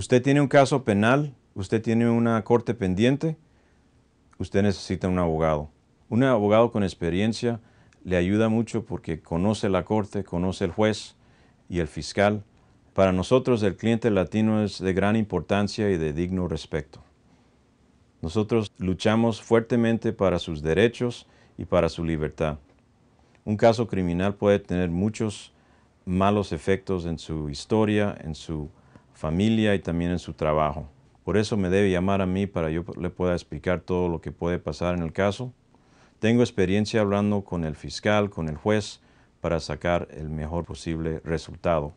Usted tiene un caso penal, usted tiene una corte pendiente, usted necesita un abogado. Un abogado con experiencia le ayuda mucho porque conoce la corte, conoce el juez y el fiscal. Para nosotros el cliente latino es de gran importancia y de digno respeto. Nosotros luchamos fuertemente para sus derechos y para su libertad. Un caso criminal puede tener muchos malos efectos en su historia, en su familia y también en su trabajo. Por eso me debe llamar a mí para yo le pueda explicar todo lo que puede pasar en el caso. Tengo experiencia hablando con el fiscal, con el juez, para sacar el mejor posible resultado.